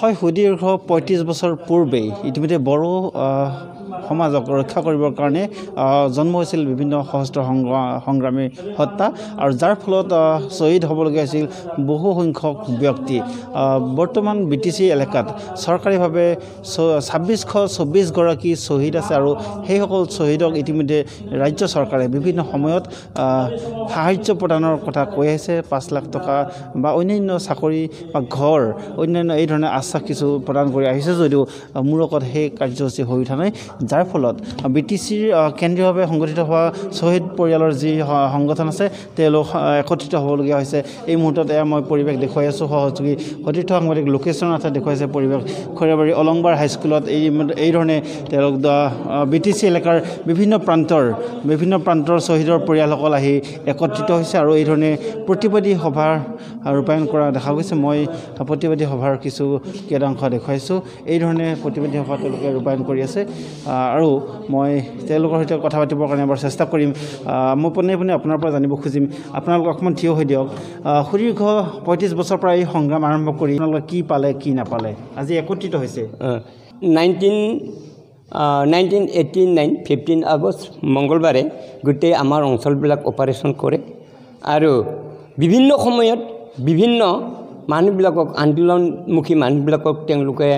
হয় সুদীৰ্ঘ পঁয়ত্ৰিছ বছৰ পূৰ্বেই ইতিমধ্যে বড়ো সমাজক ৰক্ষা কৰিবৰ কাৰণে জন্ম হৈছিল বিভিন্ন সশস্ত্ৰ সংগ্ৰামী হত্যা আৰু যাৰ ফলত শ্বহীদ হ'বলগীয়া হৈছিল বহুসংখ্যক ব্যক্তি বৰ্তমান বি টি চি এলেকাত চৰকাৰীভাৱে ছাব্বিছশ চৌব্বিছগৰাকী শ্বহীদ আছে আৰু সেইসকল শ্বহীদক ইতিমধ্যে ৰাজ্য চৰকাৰে বিভিন্ন সময়ত সাহাৰ্য প্ৰদানৰ কথা কৈ আহিছে পাঁচ লাখ টকা বা অন্যান্য চাকৰি বা ঘৰ ধৰণৰ অন্যান্য ধৰণে আশ্বাস কিছু প্ৰদান কৰি আহিছে যদিও মূৰকত সেই কাৰ্যসূচী হৈ উঠা নাই যাৰ ফলত বি টি চিৰ কেন্দ্ৰীয়ভাৱে সংগঠিত হোৱা শ্বহীদ পৰিয়ালৰ যি সংগঠন আছে তেওঁলোক একত্ৰিত হ'বলগীয়া হৈছে এই মুহূৰ্তত এয়া মই পৰিৱেশ দেখুৱাই আছোঁ সহযোগী সতীৰ্থ সাংবাদিক লোকেশ্বৰ নাথে দেখুৱাইছে পৰিৱেশ খৈৰাবাৰী অলংবাৰ হাইস্কুলত এই ধৰণে তেওঁলোক বি টি চি এলেকাৰ বিভিন্ন প্ৰান্তৰ বিভিন্ন প্ৰান্তৰ শ্বহীদৰ পৰিয়ালসকল আহি একত্ৰিত হৈছে আৰু এইধৰণে প্ৰতিবাদী সভা ৰূপায়ণ কৰা দেখা গৈছে মই প্ৰতিবাদী সভাৰ কিছু কেইটাংশ দেখুৱাইছোঁ এইধৰণে প্ৰতিবাদী সভা তেওঁলোকে ৰূপায়ণ কৰি আছে আৰু মই তেওঁলোকৰ সৈতে কথা পাতিবৰ কাৰণে এবাৰ চেষ্টা কৰিম মই পোনে পোনে আপোনাৰ পৰা জানিব খুজিম আপোনালোক অকণমান থিয় হৈ দিয়ক সুদীৰ্ঘ পঁয়ত্ৰিছ বছৰৰ পৰা এই সংগ্ৰাম আৰম্ভ কৰি আপোনালোকে কি পালে কি নাপালে আজি একত্ৰিত হৈছে nineteen nineteen eighty nine fifteen August মংগলবাৰে গোটেই আমাৰ অঞ্চলবিলাক অপাৰেশ্যন কৰে আৰু বিভিন্ন সময়ত বিভিন্ন মানুহবিলাকক আন্দোলনমুখী মানুহবিলাকক তেওঁলোকে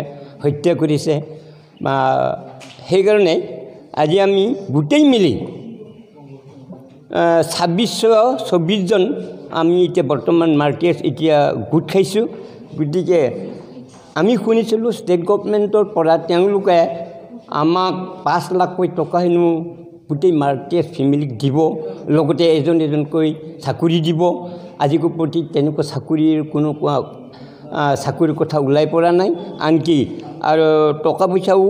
হত্যা কৰিছে বা সেইকাৰণে আজি আমি গোটেই মিলি ছাব্বিছশ চৌব্বিছজন আমি এতিয়া বৰ্তমান মাৰ্কেট এতিয়া গোট খাইছোঁ গতিকে আমি শুনিছিলোঁ ষ্টেট গভমেণ্টৰ পৰা তেওঁলোকে আমাক পাঁচ লাখকৈ টকা হেনো গোটেই মাৰ্কেট ফেমিলিক দিব লগতে এজন এজনকৈ চাকৰি দিব আজি প্ৰতি তেনেকুৱা চাকৰিৰ কোনো কোৱা চাকৰিৰ কথা ওলাই পৰা নাই আনকি আৰু টকা পইচাও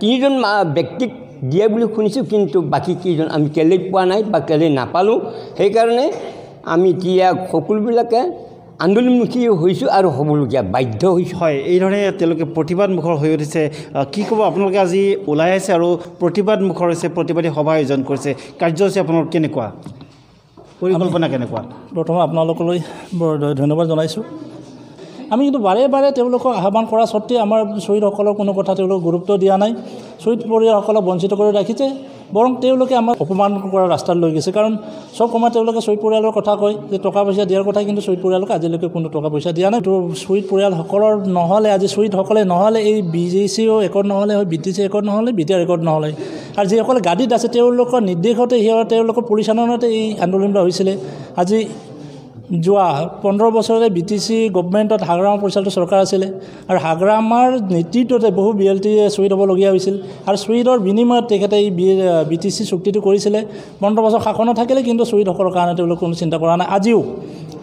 তিনিজন ব্যক্তিক দিয়ে বুলি শুনিছোঁ কিন্তু বাকী কেইজন আমি কেলেই পোৱা নাই বা কেলেই নাপালোঁ সেইকাৰণে আমি এতিয়া সকলোবিলাকে আন্দোলনমুখী হৈছোঁ আৰু হ'বলগীয়া বাধ্য হৈছোঁ হয় এইধৰণে তেওঁলোকে প্ৰতিবাদমুখৰ হৈ উঠিছে কি ক'ব আপোনালোকে আজি ওলাই আছে আৰু প্ৰতিবাদমুখৰ হৈছে প্ৰতিবাদী সভা আয়োজন কৰিছে কাৰ্যসূচী আপোনালোক কেনেকুৱা পৰিকল্পনা কেনেকুৱা প্ৰথম আপোনালোকলৈ বৰ ধন্যবাদ জনাইছোঁ আমি কিন্তু বাৰে বাৰে তেওঁলোকক আহ্বান কৰা স্বত্তে আমাৰ শ্বহীদসকলৰ কোনো কথা তেওঁলোকক গুৰুত্ব দিয়া নাই শ্বহীদ পৰিয়ালসকলক বঞ্চিত কৰি ৰাখিছে বৰং তেওঁলোকে আমাক অপমান কৰা ৰাস্তাত লৈ গৈছে কাৰণ চব সময়ত তেওঁলোকে শ্বহীদ পৰিয়ালৰ কথা কয় যে টকা পইচা দিয়াৰ কথা কিন্তু শ্বহীদ পৰিয়ালক আজিলৈকে কোনো টকা পইচা দিয়া নাই তো শ্বহীদ পৰিয়ালসকলৰ নহ'লে আজি শ্বহীদসকলে নহ'লে এই বি জে চিও একৰ্ড নহ'লে হয় বি টি চি একৰ্ড নহ'লে বি টি আৰ একৰ্ড নহ'লে আৰু যিসকলে গাদীত আছে তেওঁলোকৰ নিৰ্দেশতে সিহঁত তেওঁলোকৰ পৰিচালনাতে এই আন্দোলনবিলাক হৈছিলে আজি যোৱা পোন্ধৰ বছৰতে বি টি চি গভমেণ্টত হাগ্ৰামা পৰিচালিত চৰকাৰ আছিলে আৰু হাগ্ৰামাৰ নেতৃত্বতে বহু বি এল টিয়ে চুইড হ'বলগীয়া হৈছিল আৰু চুইডৰ বিনিময়ত তেখেতে এই বি বি টি চি চুক্তিটো কৰিছিলে পোন্ধৰ বছৰ শাসনত থাকিলে কিন্তু চুইডসকলৰ কাৰণে তেওঁলোক কোনো চিন্তা কৰা নাই আজিও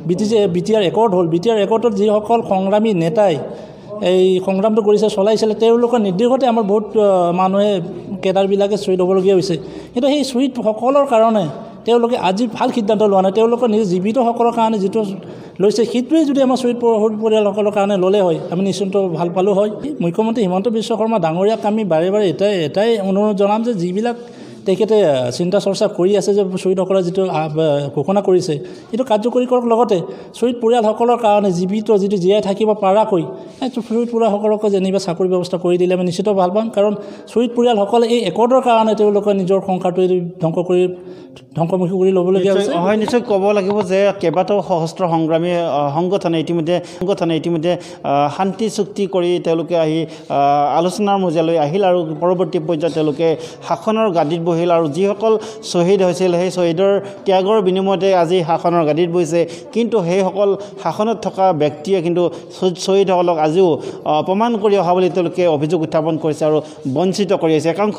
B T C B T R record হ'ল বি টি আৰ ৰেকৰ্ডত যিসকল সংগ্ৰামী নেতাই এই সংগ্ৰামটো কৰিছে চলাইছিলে তেওঁলোকৰ নিৰ্দেশতে আমাৰ বহুত মানুহে কেডাৰবিলাকে চুইড হ'বলগীয়া হৈছে কিন্তু সেই চুইডসকলৰ কাৰণে তেওঁলোকে আজি ভাল সিদ্ধান্ত লোৱা নাই তেওঁলোকৰ নিজে জীৱিতসকলৰ কাৰণে যিটো লৈছে সেইটোৱে যদি আমাৰ শ্বহীদ শহীদ পৰিয়ালসকলৰ কাৰণে ল'লে হয় আমি নিশ্চিন্ত ভাল পালোঁ হয় মুখ্যমন্ত্ৰী হিমন্ত বিশ্ব শৰ্মা ডাঙৰীয়াক আমি বাৰে বাৰে এটাই এটাই অনুৰোধ জনাম যে যিবিলাক তেখেতে চিন্তা চৰ্চা কৰি আছে যে শ্বহীদসকলে যিটো ঘোষণা কৰিছে সেইটো কাৰ্যকৰী কৰাৰ লগতে শ্বহীদ পৰিয়ালসকলৰ কাৰণে জীৱিত যিটো জীয়াই থাকিব পৰাকৈ শ্বহীদ পৰিয়ালসকলকে যেনিবা চাকৰি ব্যৱস্থা কৰি দিলে আমি নিশ্চিত ভাল পাম কাৰণ শ্বহীদ পৰিয়ালসকলে এই একৰ্ডৰ কাৰণে তেওঁলোকে নিজৰ সংসাৰটো ধ্বংস কৰি ধ্বংসমুখী কৰি ল'বলগীয়া হৈছে হয় নিশ্চয় ক'ব লাগিব যে কেইবাটাও সশস্ত্ৰ সংগ্ৰামী সংগঠনে ইতিমধ্যে সংগঠনে ইতিমধ্যে শান্তি চুক্তি কৰি তেওঁলোকে আহি আলোচনাৰ মজিয়ালৈ আহিল আৰু পৰৱৰ্তী পৰ্যায়ত তেওঁলোকে শাসনৰ গাদীত বহি বহিল আৰু যিসকল শ্বহীদ হৈছিল সেই শ্বহীদৰ ত্যাগৰ বিনিময়তে আজি শাসনৰ গাদীত বহিছে কিন্তু সেইসকল শাসনত থকা ব্যক্তিয়ে কিন্তু শ্বহীদসকলক আজিও অপমান কৰি অহা বুলি তেওঁলোকে অভিযোগ উত্থাপন কৰিছে আৰু বঞ্চিত কৰি আছে একাংশ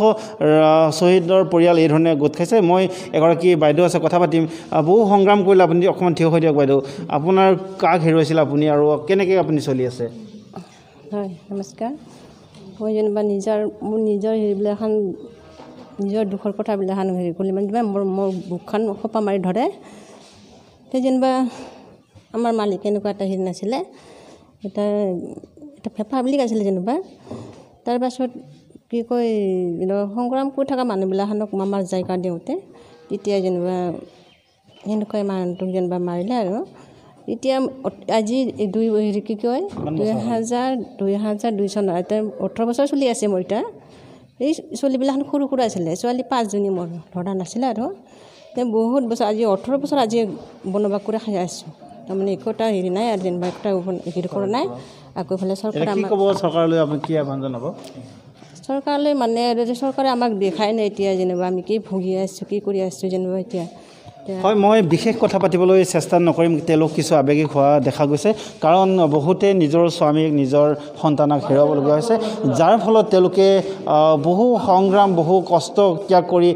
শ্বহীদৰ পৰিয়াল এই ধৰণে গোট খাইছে মই এগৰাকী বাইদেউ আছে কথা পাতিম বহু সংগ্ৰাম কৰিলে আপুনি অকণমান থিয় হৈ দিয়ক বাইদেউ আপোনাৰ কাক হেৰুৱাইছিল আপুনি আৰু কেনেকৈ আপুনি চলি আছে হয় নমস্কাৰ মই যেনিবা নিজৰ মোৰ নিজৰ হেৰিবিলাক এখন নিজৰ দুখৰ কথাবিলাক হেৰি কৰিলে মানে যেনিবা মোৰ মোৰ বুকখন সোপা মাৰি ধৰে সেই যেনিবা আমাৰ মালিক এনেকুৱা এটা হেৰি নাছিলে এটা এটা ফেঁপা বুলি গাইছিলে যেনিবা তাৰপাছত কি কয় সংগ্ৰাম কৰি থকা মানুহবিলাকক আমাৰ জায়গা দিওঁতে তেতিয়া যেনিবা সেনেকুৱাই মানুহটোক যেনিবা মাৰিলে আৰু এতিয়া আজি দুই হেৰি কি কয় দুহেজাৰ হাজাৰ দুই হাজাৰ দুই চনৰ ওঠৰ বছৰ চলি আছে মোৰ এতিয়া এই ছোৱালীবিলাকখন সৰু সুৰা আছিলে ছোৱালী পাঁচজনী মোৰ ধৰা নাছিলে আৰু তেওঁ বহুত বছৰ আজি ওঠৰ বছৰ আজি বনবাস কৰি খাই আছোঁ তাৰমানে একো এটা হেৰি নাই আৰু যেনিবা একোটা হেৰি কৰা নাই আকৌ এইফালে চৰকাৰলৈ মানে চৰকাৰে আমাক দেখাই নাই এতিয়া যেনিবা আমি কি ভুগি আছোঁ কি কৰি আছোঁ যেনিবা এতিয়া হয় মই বিশেষ কথা পাতিবলৈ চেষ্টা নকৰিম তেওঁলোক কিছু আৱেগিক হোৱা দেখা গৈছে কাৰণ বহুতে নিজৰ স্বামীক নিজৰ সন্তানক হেৰুৱাবলগীয়া হৈছে যাৰ ফলত তেওঁলোকে বহু সংগ্ৰাম বহু কষ্ট ত্যাগ কৰি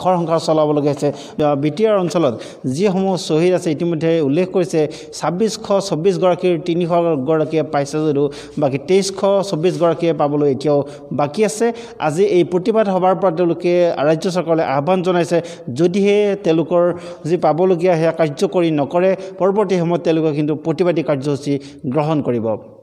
ঘৰ সংসাৰ চলাবলগীয়া হৈছে বি টি আৰ অঞ্চলত যিসমূহ শ্বহীদ আছে ইতিমধ্যে উল্লেখ কৰিছে ছাব্বিছশ চৌব্বিছগৰাকীৰ তিনিশগৰাকীয়ে পাইছে যদিও বাকী তেইছশ চৌব্বিছগৰাকীয়ে পাবলৈ এতিয়াও বাকী আছে আজি এই প্ৰতিবাদ সভাৰ পৰা তেওঁলোকে ৰাজ্য চৰকাৰলৈ আহ্বান জনাইছে যদিহে তেওঁলোকৰ যি পাবলগীয়া সেয়া কাৰ্যকৰী নকৰে পৰৱৰ্তী সময়ত তেওঁলোকে কিন্তু প্ৰতিবাদী কাৰ্যসূচী গ্ৰহণ কৰিব